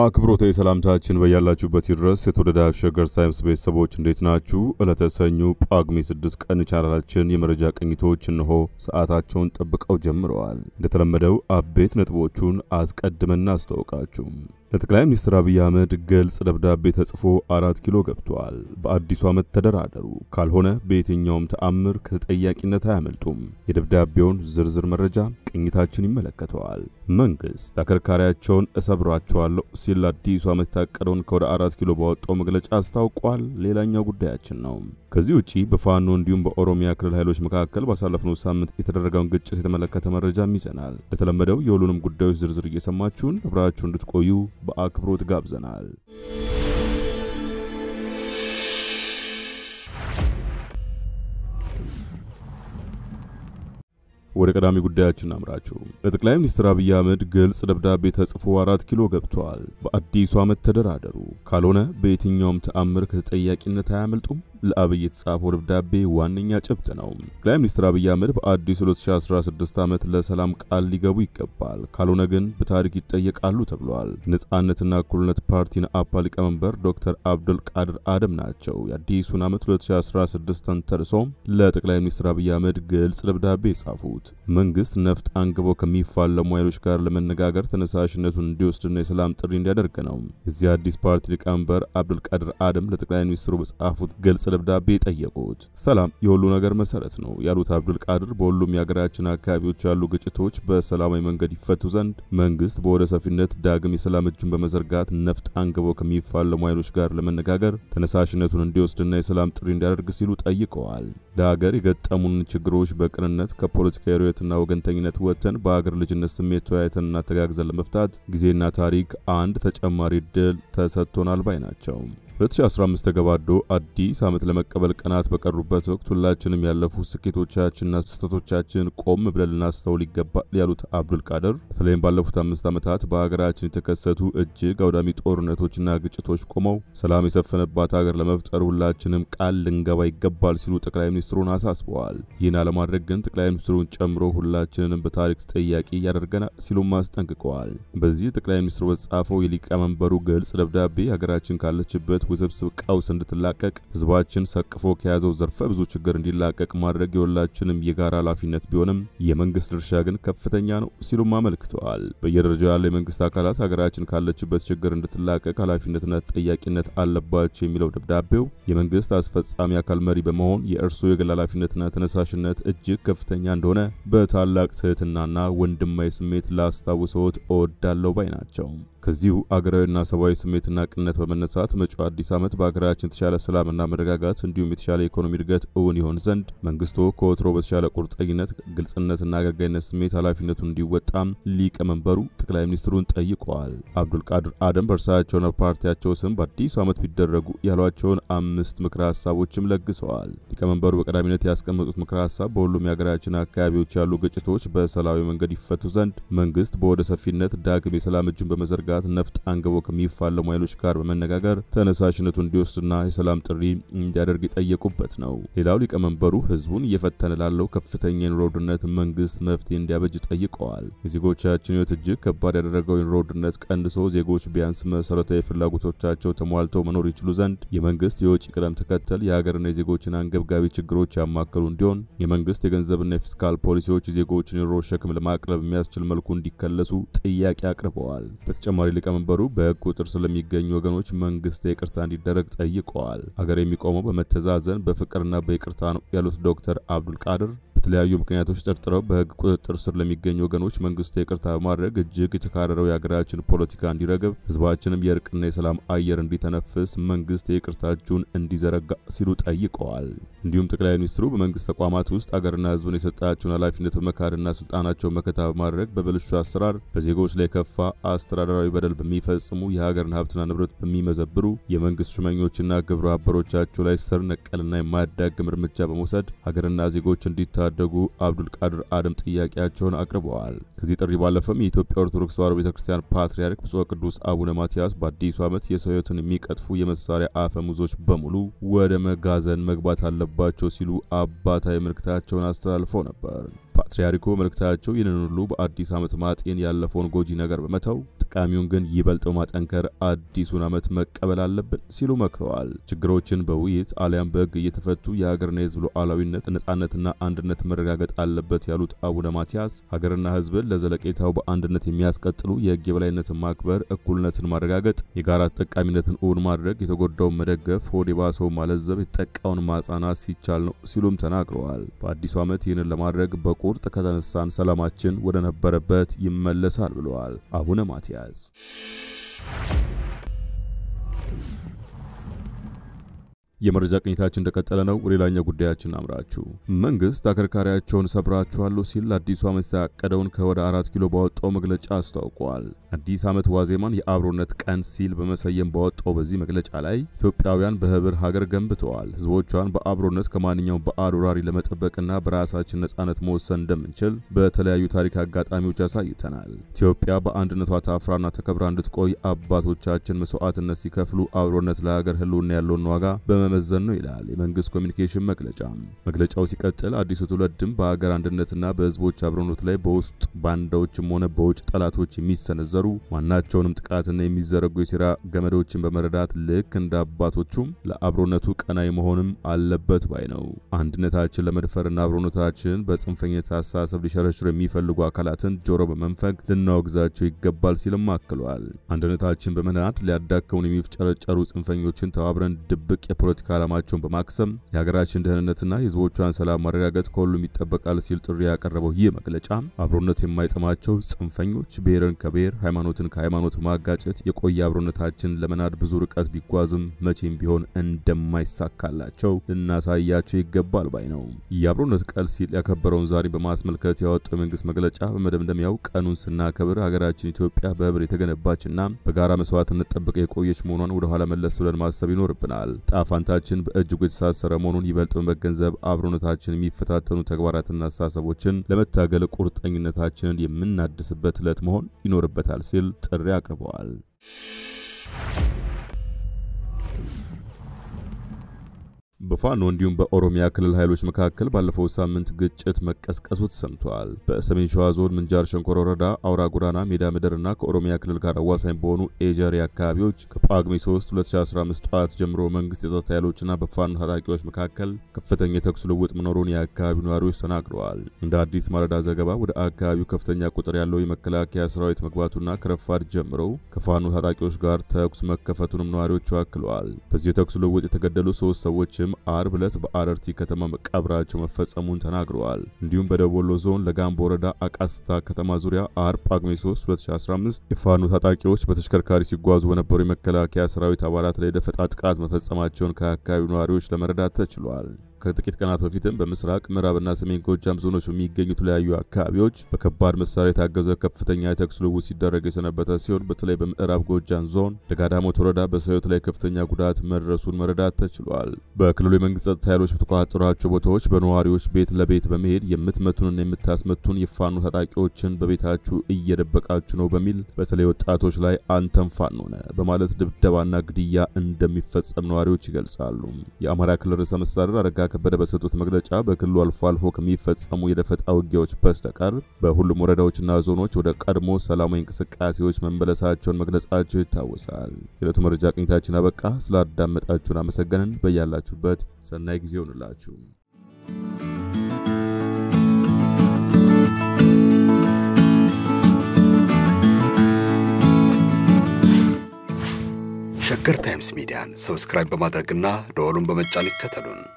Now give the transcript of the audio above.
አክብሮት የሰላምታችን በያላችሁበት ይድረስ። የተወደዳችሁ ሸገር ታይምስ ቤተሰቦች እንዴት ናችሁ? ዕለተ ሰኞ ጳጉሜ 6 ቀን ቻናላችን የመረጃ ቅኝቶች እንሆ ሰዓታቸውን ጠብቀው ጀምረዋል። እንደተለመደው አበይት ነጥቦቹን አስቀድመን እናስተዋውቃችሁ። ለጠቅላይ ሚኒስትር አብይ አህመድ ግልጽ ደብዳቤ ተጽፎ አራት ኪሎ ገብቷል። በአዲሱ ዓመት ተደራደሩ፣ ካልሆነ በየትኛውም ተአምር ከተጠያቂነት አያመልጡም። የደብዳቤውን ዝርዝር መረጃ ቅኝታችን ይመለከተዋል። መንግስት አከርካሪያቸውን እሰብራቸዋለሁ ሲል አዲሱ ዓመት የታቀደውን ከወደ አራት ኪሎ ባወጣው መግለጫ አስታውቋል። ሌላኛው ጉዳያችን ነው። ከዚህ ውጪ በፋኖ እንዲሁም በኦሮሚያ ክልል ኃይሎች መካከል ባሳለፍነው ሳምንት የተደረገውን ግጭት የተመለከተ መረጃም ይዘናል። እንደተለመደው የሁሉንም ጉዳዮች ዝርዝር እየሰማችሁን አብራችሁ እንድትቆዩ በአክብሮት ጋብዘናል። ወደ ቀዳሚ ጉዳያችን አምራችሁ። ለጠቅላይ ሚኒስትር አብይ አህመድ ግልጽ ደብዳቤ ተጽፎ አራት ኪሎ ገብቷል። በአዲሱ ዓመት ተደራደሩ፣ ካልሆነ በየትኛውም ተአምር ከተጠያቂነት አያመልጡም ለአብይ የተጻፈው ደብዳቤ ዋነኛ ጭብጥ ነው። ጠቅላይ ሚኒስትር አብይ አህመድ በአዲሱ 2016 ዓመት ለሰላም ቃል ሊገቡ ይገባል፣ ካልሆነ ግን በታሪክ ይጠየቃሉ ተብሏል። ነጻነትና እኩልነት ፓርቲን አፓ ሊቀመንበር ዶክተር አብዱል ቃድር አደም ናቸው የአዲሱን ዓመት 2016 ተርሶ ለጠቅላይ ሚኒስትር አብይ አህመድ ግልጽ ደብዳቤ የጻፉት መንግስት ነፍጥ አንግቦ ከሚፋለሙ ኃይሎች ጋር ለመነጋገር ተነሳሽነቱን እንዲወስድና የሰላም ጥሪ እንዲያደርግ ነው። የዚህ አዲስ ፓርቲ ሊቀመንበር አብዱል ቃድር አደም ለጠቅላይ ሚኒስትሩ በጻፉት ግልጽ ደብዳቤ ጠየቁት። ሰላም የሁሉ ነገር መሰረት ነው ያሉት አብዱል ቃድር በሁሉም የሀገራችን አካባቢዎች ያሉ ግጭቶች በሰላማዊ መንገድ ይፈቱ ዘንድ መንግስት በወደ ሰፊነት ዳግም የሰላም እጁን በመዘርጋት ነፍጥ አንግቦ ከሚፋለሙ ኃይሎች ጋር ለመነጋገር ተነሳሽነቱን እንዲወስድና የሰላም ጥሪ እንዲያደርግ ሲሉ ጠይቀዋል። ለሀገር የገጠሙን ችግሮች በቅንነት ከፖለቲካ ርዕዮትና ወገንተኝነት ወጥተን በሀገር ልጅነት ስሜት ተወያይተንና ተጋግዘን ለመፍታት ጊዜና ታሪክ አንድ ተጨማሪ ድል ተሰጥቶናል ባይ ናቸው። 2015 ተገባዶ አዲስ ዓመት ለመቀበል ቀናት በቀሩበት ወቅት ሁላችንም ያለፉ ስኬቶቻችንና ስህተቶቻችን ቆም ብለን ልናስተውል ይገባል ያሉት አብዱል ቃድር በተለይም ባለፉት አምስት ዓመታት በሀገራችን የተከሰቱ እጅግ አውዳሚ ጦርነቶችና ግጭቶች ቆመው ሰላም የሰፈነባት ሀገር ለመፍጠር ሁላችንም ቃል ልንገባ ይገባል ሲሉ ጠቅላይ ሚኒስትሩን አሳስበዋል። ይህን አለማድረግ ግን ጠቅላይ ሚኒስትሩን ጨምሮ ሁላችንንም በታሪክ ተጠያቂ ያደርገናል ሲሉም አስጠንቅቀዋል። በዚህ ጠቅላይ ሚኒስትሩ በተጻፈው የሊቀመንበሩ ግልጽ ደብዳቤ ሀገራችን ካለችበት ውስብስብ ቀውስ እንድትላቀቅ ህዝባችን ሰቅፎ ከያዘው ዘርፈ ብዙ ችግር እንዲላቀቅ ማድረግ የሁላችንም የጋራ ኃላፊነት ቢሆንም የመንግስት ድርሻ ግን ከፍተኛ ነው ሲሉም አመልክተዋል። በየደረጃው ያለው የመንግስት አካላት ሀገራችን ካለችበት ችግር እንድትላቀቅ ኃላፊነትና ተጠያቂነት አለባቸው የሚለው ደብዳቤው የመንግስት አስፈጻሚ አካል መሪ በመሆን የእርሱ የግል ኃላፊነትና ተነሳሽነት እጅግ ከፍተኛ እንደሆነ በታላቅ ትህትናና ወንድማዊ ስሜት ላስታውሰዎት እወዳለሁ ባይ ናቸው። ከዚሁ አገራዊና ሰብአዊ ስሜትና ቅነት በመነሳት መጪው አዲስ ዓመት በሀገራችን የተሻለ ሰላምና መረጋጋት እንዲሁም የተሻለ ኢኮኖሚ እድገት እውን ይሆን ዘንድ መንግስቶ ከወትሮ በተሻለ ቁርጠኝነት፣ ግልጽነትና አገልጋይነት ስሜት ኃላፊነቱን እንዲወጣም ሊቀመንበሩ ጠቅላይ ሚኒስትሩን ጠይቀዋል። አብዱልቃድር አደም በእርሳቸውና ፓርቲያቸው ስም በአዲሱ ዓመት ቢደረጉ ያሏቸውን አምስት ምክረ ሀሳቦችም ለግሰዋል። ሊቀመንበሩ በቀዳሚነት ያስቀመጡት ምክረ ሀሳብ በሁሉም የሀገራችን አካባቢዎች ያሉ ግጭቶች በሰላማዊ መንገድ ይፈቱ ዘንድ መንግስት በወደ ሰፊነት ዳግም የሰላም እጁን በመዘርጋ ጥቃት ነፍጥ አንገቦ ከሚፋለሙ ኃይሎች ጋር በመነጋገር ተነሳሽነቱ እንዲወስድና የሰላም ጥሪ እንዲያደርግ የጠየቁበት ነው። ሌላው ሊቀመንበሩ ህዝቡን እየፈተነ ላለው ከፍተኛ የኑሮ ውድነት መንግስት መፍትሄ እንዲያበጅ ጠይቀዋል። የዜጎቻችን ህይወት እጅግ ከባድ ያደረገው የኑሮ ውድነት ቀንሶ ዜጎች ቢያንስ መሰረታዊ ፍላጎቶቻቸው ተሟልተው መኖር ይችሉ ዘንድ የመንግስት የውጭ ቅደም ተከተል የሀገርና የዜጎችን አንገብጋቢ ችግሮች ያማከሉ እንዲሆን የመንግስት የገንዘብና የፊስካል ፖሊሲዎች ዜጎችን የኑሮ ሸክም ለማቅረብ የሚያስችል መልኩ እንዲከለሱ ጥያቄ አቅርበዋል። በተጨማ በተጨማሪ ሊቀመንበሩ በህግ በቁጥር ስለሚገኙ ወገኖች መንግስት ይቅርታ እንዲደረግ ጠይቀዋል። አገር የሚቆመው በመተዛዘን በፍቅርና በይቅርታ ነው ያሉት ዶክተር አብዱል ቃድር በተለያዩ ምክንያቶች ጠርጥረው በህግ ቁጥጥር ስር ለሚገኙ ወገኖች መንግስት ይቅርታ በማድረግ እጅግ የተካረረው የሀገራችን ፖለቲካ እንዲረግብ፣ ህዝባችንም የእርቅና የሰላም አየር እንዲተነፍስ መንግስት የይቅርታ እንዲዘረጋ ሲሉ ጠይቀዋል። እንዲሁም ጠቅላይ ሚኒስትሩ በመንግስት ተቋማት ውስጥ አገርና ህዝብን የሰጣቸውን ኃላፊነት በመካድና ስልጣናቸውን መከታ በማድረግ በብልሹ አሰራር በዜጎች ላይ ከፋ አስተዳደራዊ በደል በሚፈጽሙ የሀገርን ሀብትና ንብረት በሚመዘብሩ የመንግስት ሹመኞችና ግብረ አበሮቻቸው ላይ ስር ነቀልና የማያዳግም እርምጃ በመውሰድ ሀገርና ዜጎች እንዲታ ያሳደጉ አብዱል ቃድር አደም ጥያቄያቸውን አቅርበዋል። ከዚህ ጥሪ ባለፈም የኢትዮጵያ ኦርቶዶክስ ተዋሕዶ ቤተክርስቲያን ፓትርያርክ ብፁዕ ቅዱስ አቡነ ማትያስ በአዲሱ ዓመት የሰው ሕይወትን የሚቀጥፉ የመሳሪያ አፈሙዞች በሙሉ ወደ መጋዘን መግባት አለባቸው ሲሉ አባታዊ ምልክታቸውን አስተላልፈው ነበር። ፓትርያርኩ መልእክታቸው ይህንን ሁሉ በአዲስ ዓመት ማጤን ያለፈውን ጎጂ ነገር በመተው ጠቃሚውን ግን ይበልጥ በማጠንከር አዲሱን ዓመት መቀበል አለብን ሲሉ መክረዋል። ችግሮችን በውይይት አሊያም በሕግ እየተፈቱ የሀገርና የሕዝብ ሉዓላዊነት ነጻነትና አንድነት መረጋገጥ አለበት ያሉት አቡነ ማቲያስ ሀገርና ሕዝብን ለዘለቄታው በአንድነት የሚያስቀጥሉ የሕግ የበላይነትን ማክበር፣ እኩልነትን ማረጋገጥ፣ የጋራ ተጠቃሚነትን እውን ማድረግ፣ የተጎዳውን መደገፍ፣ ሆድ የባሰውን ማለዘብ፣ የተጠቃውን ማጻናት ሲቻል ነው ሲሉም ተናግረዋል። በአዲሱ ዓመት ይህንን ለማድረግ በ ቁርጥ ከተነሳን ሰላማችን ወደ ነበረበት ይመለሳል ብለዋል አቡነ ማትያስ። የመረጃ ቅኝታችን እንደቀጠለ ነው። ወደ ሌላኛው ጉዳያችን አምራችሁ መንግስት አከርካሪያቸውን ሰብራችኋለሁ ሲል አዲሱ ዓመት የታቀደውን ከወደ አራት ኪሎ ባወጣው መግለጫ አስታውቋል። አዲስ ዓመት ዋዜማን የአብሮነት ቀን ሲል በመሰየም ባወጣው በዚህ መግለጫ ላይ ኢትዮጵያውያን በህብር ሀገር ገንብተዋል፣ ህዝቦቿን በአብሮነት ከማንኛውም ባዕድ ወራሪ ለመጠበቅና በራሳችን ነጻነት መወሰን እንደምንችል በተለያዩ ታሪክ አጋጣሚዎች አሳይተናል። ኢትዮጵያ በአንድነቷ ታፍራና ተከብራ እንድትቆይ አባቶቻችን መስዋዕትነት ሲከፍሉ አብሮነት ለሀገር ህልውና ያለውን ዋጋ በመ መመዘን ነው ይላል የመንግስት ኮሚኒኬሽን መግለጫ። መግለጫው ሲቀጥል አዲሱ ትውልድም በሀገር አንድነትና በህዝቦች አብሮነት ላይ በውስጥ ባንዳዎችም ሆነ በውጭ ጠላቶች የሚሰነዘሩ ማናቸውንም ጥቃትና የሚዘረጉ የሴራ ገመዶችን በመረዳት ልክ እንደ አባቶቹም ለአብሮነቱ ቀናይ መሆንም አለበት ባይ ነው። አንድነታችን ለመድፈርና አብሮነታችን በጽንፈኛ አስተሳሰብ ሊሸረሽሩ የሚፈልጉ አካላትን ጆሮ በመንፈግ ልናወግዛቸው ይገባል ሲልም አክሏል። አንድነታችን በመናድ ሊያዳከውን የሚፍጨረጨሩ ጽንፈኞችን ተባብረን ድብቅ የፖለቲ ፖለቲካ ዓላማቸውን በማክሰም የሀገራችን ደህንነትና የህዝቦቿን ሰላም ማረጋገጥ ከሁሉም ይጠበቃል ሲል ጥሪ ያቀረበው ይህ መግለጫ አብሮነት የማይጠማቸው ጽንፈኞች ብሔርን ከብሔር ሃይማኖትን ከሃይማኖት ማጋጨት የቆየ አብሮነታችን ለመናድ ብዙ ርቀት ቢጓዝም መቼም ቢሆን እንደማይሳካላቸው ልናሳያቸው ይገባል ባይ ነው። የአብሮነት ቀል ሲል ያከበረውን ዛሬ በማስመልከት ያወጡ የመንግስት መግለጫ በመደምደሚያው ቀኑን ስናከብር ሀገራችን ኢትዮጵያ በህብር የተገነባችና በጋራ መስዋዕትነት ጠብቀ የቆየች መሆኗን ወደኋላ መለስ ብለን ማሰብ ይኖርብናል ጣፋ ትናንታችን በእጅጉ የተሳሰረ መሆኑን ይበልጥ በመገንዘብ አብሮነታችን የሚፈታተኑ ተግባራትና አስተሳሰቦችን ለመታገል ቁርጠኝነታችንን የምናድስበት ዕለት መሆን ይኖርበታል ሲል ጥሪ አቅርበዋል። በፋኖ እንዲሁም በኦሮሚያ ክልል ኃይሎች መካከል ባለፈው ሳምንት ግጭት መቀስቀሱ ተሰምቷል። በሰሜን ሸዋ ዞን ምንጃር ሸንኮር ወረዳ አውራ ጎዳና ሜዳ ምድር እና ከኦሮሚያ ክልል ጋር አዋሳኝ በሆኑ ኤጀሪ አካባቢዎች ከጳጉሜ 3 2015 ጠዋት ጀምሮ መንግስት የጸጥታ ኃይሎችና በፋኖ ታጣቂዎች መካከል ከፍተኛ የተኩስ ልውውጥ መኖሩን የአካባቢው ነዋሪዎች ተናግረዋል። እንደ አዲስ ማለዳ ዘገባ ወደ አካባቢው ከፍተኛ ቁጥር ያለው የመከላከያ ሰራዊት መግባቱና ከረፋድ ጀምሮ ከፋኖ ታጣቂዎች ጋር ተኩስ መከፈቱንም ነዋሪዎቹ አክለዋል። በዚህ የተኩስ ልውውጥ የተገደሉ ሶስት ሰዎችም ጥቅም አርብ ዕለት በአረርቲ ከተማ መቃብራቸው መፈጸሙን ተናግረዋል። እንዲሁም በደቡብ ወሎ ዞን ለጋምቦ ወረዳ አቃስታ ከተማ ዙሪያ አርብ ጳጉሜ 3 2015 የፋኖ ታጣቂዎች በተሽከርካሪ ሲጓዙ በነበሩ የመከላከያ ሰራዊት አባላት ላይ ደፈጣ ጥቃት መፈጸማቸውን ከአካባቢው ነዋሪዎች ለመረዳት ተችሏል። ከጥቂት ቀናት በፊትም በምስራቅ ምዕራብና ሰሜን ጎጃም ዞኖች በሚገኙ የተለያዩ አካባቢዎች በከባድ መሳሪያ የታገዘ ከፍተኛ የተኩስ ልውውጥ ሲደረግ የሰነበተ ሲሆን በተለይ በምዕራብ ጎጃም ዞን ደጋዳሞት ወረዳ በሰዮት ላይ ከፍተኛ ጉዳት መድረሱን መረዳት ተችሏል። በክልሉ የመንግስት ጸጥታ ኃይሎች በተቆጣጠሯቸው ቦታዎች በነዋሪዎች ቤት ለቤት በመሄድ የምትመቱንና የምታስመቱን የፋኖ ታጣቂዎችን በቤታችሁ እየደበቃችሁ ነው በሚል በተለይ ወጣቶች ላይ አንተን ፋኖ ነህ በማለት ድብደባና ግድያ እንደሚፈጸም ነዋሪዎች ይገልጻሉ። የአማራ ክልል ርዕሰ መስተዳድር አረጋ ከበደ በሰጡት መግለጫ በክልሉ አልፎ አልፎ ከሚፈጸሙ የደፈጣ ውጊያዎች በስተቀር በሁሉም ወረዳዎችና ዞኖች ወደ ቀድሞ ሰላማዊ እንቅስቃሴዎች መመለሳቸውን መግለጻቸው ይታወሳል። የዕለቱ መረጃ ቅኝታችን አበቃ። ስላዳመጣችሁን አመሰገንን። በያላችሁበት ሰናይ ጊዜ ይሆንላችሁ። ሸገር ታይምስ ሚዲያን ሰብስክራይብ በማድረግና ደወሉን በመጫን ይከተሉን።